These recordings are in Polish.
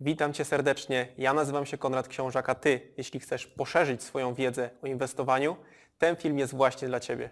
Witam Cię serdecznie. Ja nazywam się Konrad Książaka. Ty, jeśli chcesz poszerzyć swoją wiedzę o inwestowaniu, ten film jest właśnie dla Ciebie.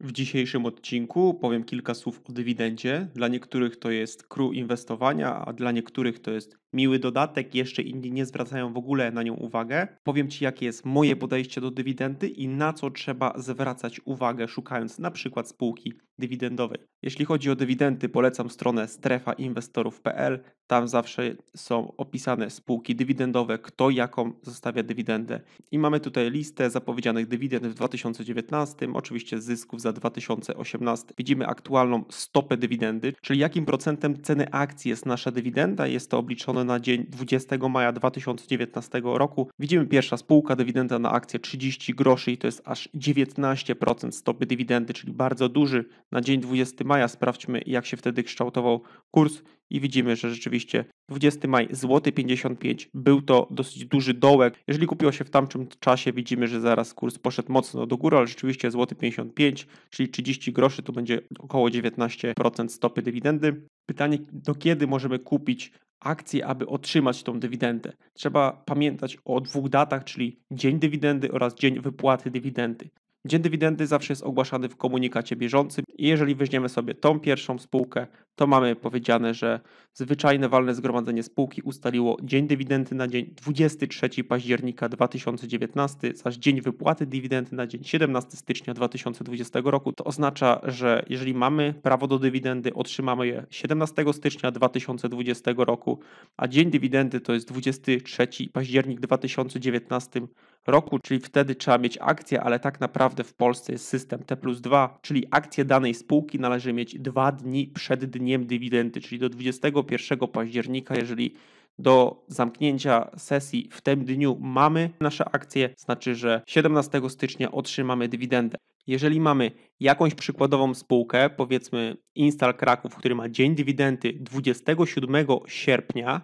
W dzisiejszym odcinku powiem kilka słów o dywidendzie. Dla niektórych to jest kru inwestowania, a dla niektórych to jest miły dodatek, jeszcze inni nie zwracają w ogóle na nią uwagę. Powiem Ci, jakie jest moje podejście do dywidendy i na co trzeba zwracać uwagę, szukając na przykład spółki dywidendowej. Jeśli chodzi o dywidendy, polecam stronę strefainwestorów.pl. Tam zawsze są opisane spółki dywidendowe, kto jaką zostawia dywidendę. I mamy tutaj listę zapowiedzianych dywidend w 2019, oczywiście zysków za 2018. Widzimy aktualną stopę dywidendy, czyli jakim procentem ceny akcji jest nasza dywidenda. Jest to obliczone na dzień 20 maja 2019 roku. Widzimy pierwsza spółka, dywidenda na akcję 30 groszy i to jest aż 19% stopy dywidendy, czyli bardzo duży. Na dzień 20 maja sprawdźmy jak się wtedy kształtował kurs i widzimy, że rzeczywiście 20 maj złoty 55 był to dosyć duży dołek. Jeżeli kupiło się w tamtym czasie, widzimy, że zaraz kurs poszedł mocno do góry, ale rzeczywiście złoty 55, czyli 30 groszy to będzie około 19% stopy dywidendy. Pytanie, do kiedy możemy kupić akcji, aby otrzymać tą dywidendę. Trzeba pamiętać o dwóch datach, czyli dzień dywidendy oraz dzień wypłaty dywidendy. Dzień dywidendy zawsze jest ogłaszany w komunikacie bieżącym i jeżeli weźmiemy sobie tą pierwszą spółkę, to mamy powiedziane, że zwyczajne walne zgromadzenie spółki ustaliło dzień dywidendy na dzień 23 października 2019, zaś dzień wypłaty dywidendy na dzień 17 stycznia 2020 roku. To oznacza, że jeżeli mamy prawo do dywidendy, otrzymamy je 17 stycznia 2020 roku, a dzień dywidendy to jest 23 październik 2019 roku, czyli wtedy trzeba mieć akcję, ale tak naprawdę w Polsce jest system T plus 2, czyli akcję danej spółki należy mieć dwa dni przed dniem dywidendy, czyli do 21 października, jeżeli do zamknięcia sesji w tym dniu mamy nasze akcje, znaczy, że 17 stycznia otrzymamy dywidendę. Jeżeli mamy jakąś przykładową spółkę, powiedzmy Instal Kraków, który ma dzień dywidendy 27 sierpnia,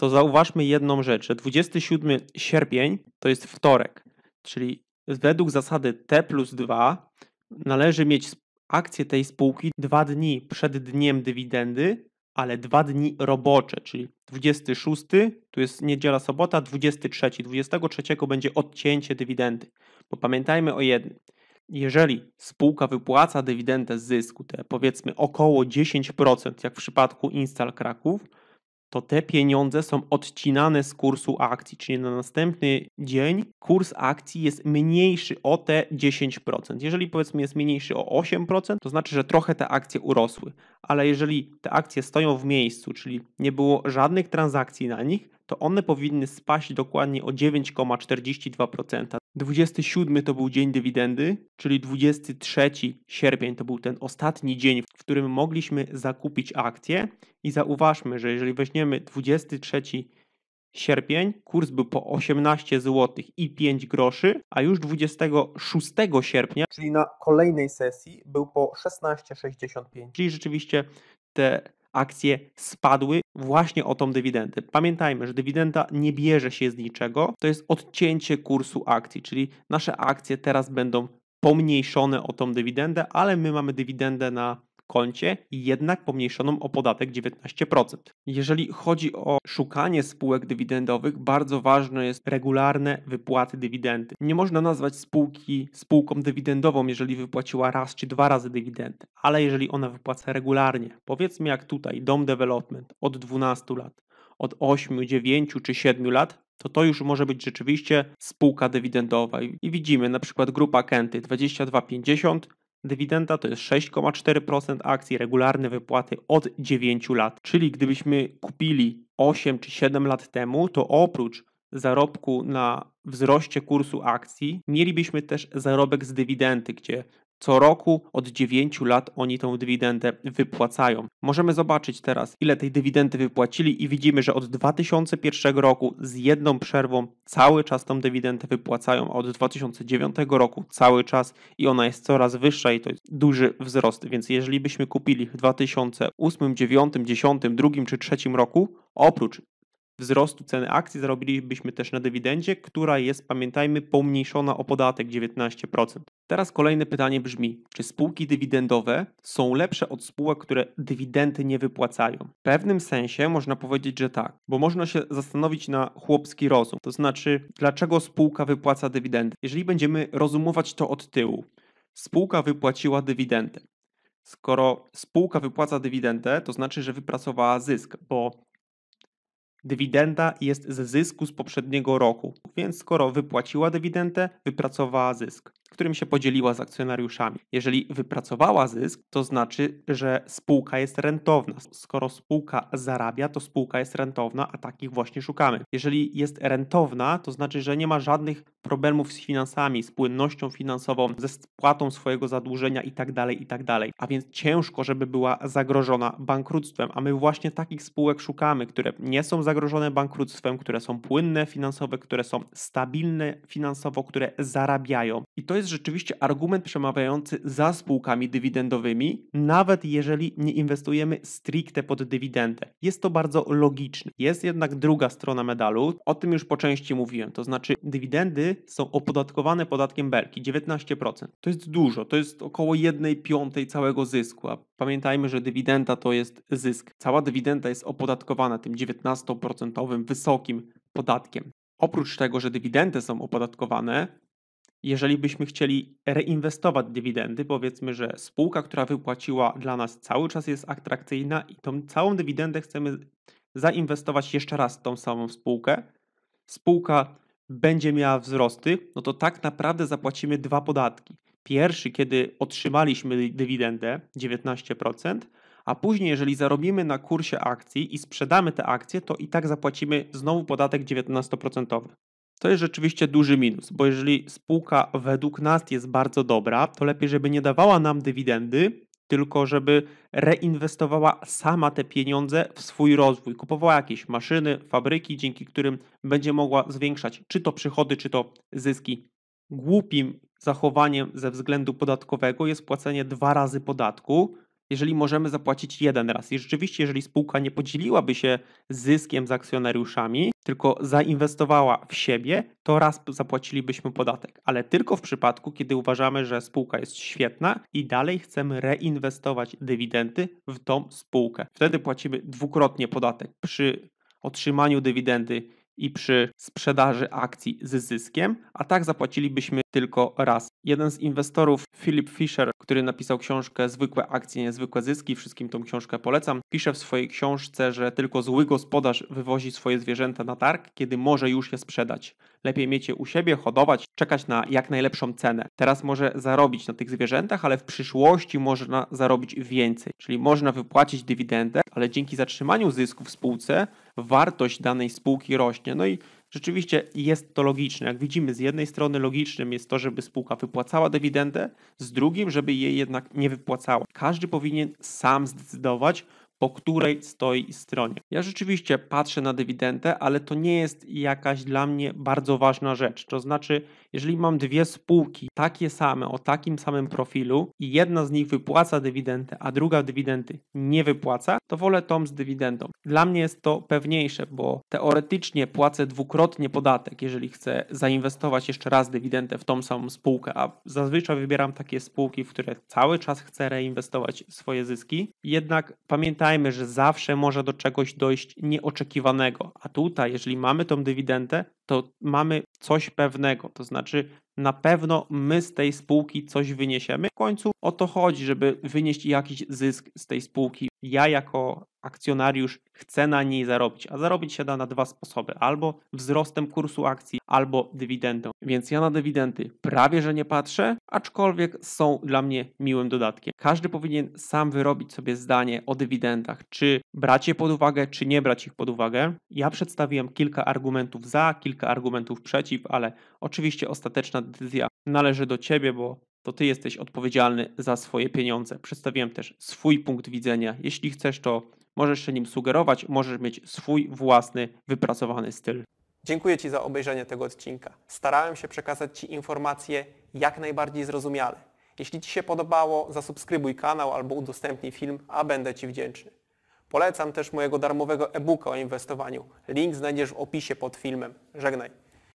to zauważmy jedną rzecz, że 27 sierpień to jest wtorek, czyli według zasady T plus 2 należy mieć akcję tej spółki dwa dni przed dniem dywidendy, ale dwa dni robocze, czyli 26, tu jest niedziela, sobota, 23. 23 będzie odcięcie dywidendy, bo pamiętajmy o jednym. Jeżeli spółka wypłaca dywidendę z zysku, te powiedzmy około 10%, jak w przypadku Instal Kraków, to te pieniądze są odcinane z kursu akcji, czyli na następny dzień kurs akcji jest mniejszy o te 10%. Jeżeli powiedzmy jest mniejszy o 8%, to znaczy, że trochę te akcje urosły, ale jeżeli te akcje stoją w miejscu, czyli nie było żadnych transakcji na nich, to one powinny spaść dokładnie o 9,42%. 27 to był dzień dywidendy, czyli 23 sierpień to był ten ostatni dzień, w którym mogliśmy zakupić akcje. I zauważmy, że jeżeli weźmiemy 23 sierpień, kurs był po 18 zł i 5 groszy, a już 26 sierpnia, czyli na kolejnej sesji, był po 16,65. Czyli rzeczywiście te akcje spadły właśnie o tą dywidendę. Pamiętajmy, że dywidenda nie bierze się z niczego, to jest odcięcie kursu akcji, czyli nasze akcje teraz będą pomniejszone o tą dywidendę, ale my mamy dywidendę na koncie, jednak pomniejszoną o podatek 19%. Jeżeli chodzi o szukanie spółek dywidendowych, bardzo ważne jest regularne wypłaty dywidendy. Nie można nazwać spółki spółką dywidendową, jeżeli wypłaciła raz czy dwa razy dywidendy, ale jeżeli ona wypłaca regularnie, powiedzmy jak tutaj Dom Development od 12 lat, od 8, 9 czy 7 lat, to to już może być rzeczywiście spółka dywidendowa. I widzimy na przykład grupa Kenty 22,50, Dywidenda to jest 6,4% akcji, regularne wypłaty od 9 lat. Czyli gdybyśmy kupili 8 czy 7 lat temu, to oprócz zarobku na wzroście kursu akcji, mielibyśmy też zarobek z dywidendy, gdzie co roku od 9 lat oni tą dywidendę wypłacają. Możemy zobaczyć teraz, ile tej dywidendy wypłacili i widzimy, że od 2001 roku z jedną przerwą cały czas tą dywidendę wypłacają, a od 2009 roku cały czas i ona jest coraz wyższa i to jest duży wzrost. Więc jeżeli byśmy kupili w 2008, 2009, 2010, 2002 czy 2003 roku, oprócz wzrostu ceny akcji zarobilibyśmy też na dywidendzie, która jest, pamiętajmy, pomniejszona o podatek 19%. Teraz kolejne pytanie brzmi: czy spółki dywidendowe są lepsze od spółek, które dywidendy nie wypłacają? W pewnym sensie można powiedzieć, że tak, bo można się zastanowić na chłopski rozum, to znaczy, dlaczego spółka wypłaca dywidendy. Jeżeli będziemy rozumować to od tyłu, spółka wypłaciła dywidendę. Skoro spółka wypłaca dywidendę, to znaczy, że wypracowała zysk, bo Dywidenda jest z zysku z poprzedniego roku, więc skoro wypłaciła dywidendę, wypracowała zysk którym się podzieliła z akcjonariuszami. Jeżeli wypracowała zysk, to znaczy, że spółka jest rentowna. Skoro spółka zarabia, to spółka jest rentowna, a takich właśnie szukamy. Jeżeli jest rentowna, to znaczy, że nie ma żadnych problemów z finansami, z płynnością finansową, ze spłatą swojego zadłużenia itd., tak itd. Tak a więc ciężko, żeby była zagrożona bankructwem, a my właśnie takich spółek szukamy, które nie są zagrożone bankructwem, które są płynne finansowe, które są stabilne finansowo, które zarabiają. I to jest jest rzeczywiście argument przemawiający za spółkami dywidendowymi, nawet jeżeli nie inwestujemy stricte pod dywidendę. Jest to bardzo logiczne. Jest jednak druga strona medalu, o tym już po części mówiłem, to znaczy dywidendy są opodatkowane podatkiem belki 19%. To jest dużo, to jest około 1 piątej całego zysku, a pamiętajmy, że dywidenda to jest zysk. Cała dywidenda jest opodatkowana tym 19% wysokim podatkiem. Oprócz tego, że dywidendy są opodatkowane, jeżeli byśmy chcieli reinwestować dywidendy, powiedzmy, że spółka, która wypłaciła dla nas cały czas jest atrakcyjna i tą całą dywidendę chcemy zainwestować jeszcze raz w tą samą spółkę, spółka będzie miała wzrosty, no to tak naprawdę zapłacimy dwa podatki. Pierwszy, kiedy otrzymaliśmy dywidendę 19%, a później, jeżeli zarobimy na kursie akcji i sprzedamy te akcje, to i tak zapłacimy znowu podatek 19%. To jest rzeczywiście duży minus, bo jeżeli spółka według nas jest bardzo dobra, to lepiej, żeby nie dawała nam dywidendy, tylko żeby reinwestowała sama te pieniądze w swój rozwój, kupowała jakieś maszyny, fabryki, dzięki którym będzie mogła zwiększać czy to przychody, czy to zyski. Głupim zachowaniem ze względu podatkowego jest płacenie dwa razy podatku, jeżeli możemy zapłacić jeden raz. I rzeczywiście, jeżeli spółka nie podzieliłaby się zyskiem z akcjonariuszami, tylko zainwestowała w siebie, to raz zapłacilibyśmy podatek, ale tylko w przypadku, kiedy uważamy, że spółka jest świetna i dalej chcemy reinwestować dywidendy w tą spółkę. Wtedy płacimy dwukrotnie podatek przy otrzymaniu dywidendy i przy sprzedaży akcji z zyskiem, a tak zapłacilibyśmy tylko raz. Jeden z inwestorów, Philip Fisher, który napisał książkę Zwykłe akcje, niezwykłe zyski, wszystkim tą książkę polecam, pisze w swojej książce, że tylko zły gospodarz wywozi swoje zwierzęta na targ, kiedy może już je sprzedać. Lepiej mieć je u siebie, hodować, czekać na jak najlepszą cenę. Teraz może zarobić na tych zwierzętach, ale w przyszłości można zarobić więcej. Czyli można wypłacić dywidendę, ale dzięki zatrzymaniu zysku w spółce wartość danej spółki rośnie. No i Rzeczywiście jest to logiczne. Jak widzimy, z jednej strony logicznym jest to, żeby spółka wypłacała dywidendę, z drugim, żeby jej jednak nie wypłacała. Każdy powinien sam zdecydować po której stoi stronie. Ja rzeczywiście patrzę na dywidendę, ale to nie jest jakaś dla mnie bardzo ważna rzecz. To znaczy, jeżeli mam dwie spółki takie same, o takim samym profilu i jedna z nich wypłaca dywidendę, a druga dywidendy nie wypłaca, to wolę tą z dywidendą. Dla mnie jest to pewniejsze, bo teoretycznie płacę dwukrotnie podatek, jeżeli chcę zainwestować jeszcze raz dywidendę w tą samą spółkę, a zazwyczaj wybieram takie spółki, w które cały czas chcę reinwestować swoje zyski. Jednak pamiętajmy, pamiętajmy, że zawsze może do czegoś dojść nieoczekiwanego, a tutaj, jeżeli mamy tą dywidendę, to mamy coś pewnego, to znaczy na pewno my z tej spółki coś wyniesiemy. W końcu o to chodzi, żeby wynieść jakiś zysk z tej spółki. Ja jako akcjonariusz chcę na niej zarobić, a zarobić się da na dwa sposoby: albo wzrostem kursu akcji, albo dywidendą. Więc ja na dywidendy prawie że nie patrzę, aczkolwiek są dla mnie miłym dodatkiem. Każdy powinien sam wyrobić sobie zdanie o dywidendach, czy brać je pod uwagę, czy nie brać ich pod uwagę. Ja przedstawiłem kilka argumentów za, kilka argumentów przeciw, ale oczywiście ostateczna decyzja należy do ciebie, bo to ty jesteś odpowiedzialny za swoje pieniądze. Przedstawiłem też swój punkt widzenia. Jeśli chcesz, to możesz się nim sugerować, możesz mieć swój własny, wypracowany styl. Dziękuję Ci za obejrzenie tego odcinka. Starałem się przekazać Ci informacje jak najbardziej zrozumiale. Jeśli Ci się podobało, zasubskrybuj kanał albo udostępnij film, a będę Ci wdzięczny. Polecam też mojego darmowego e-booka o inwestowaniu. Link znajdziesz w opisie pod filmem. Żegnaj.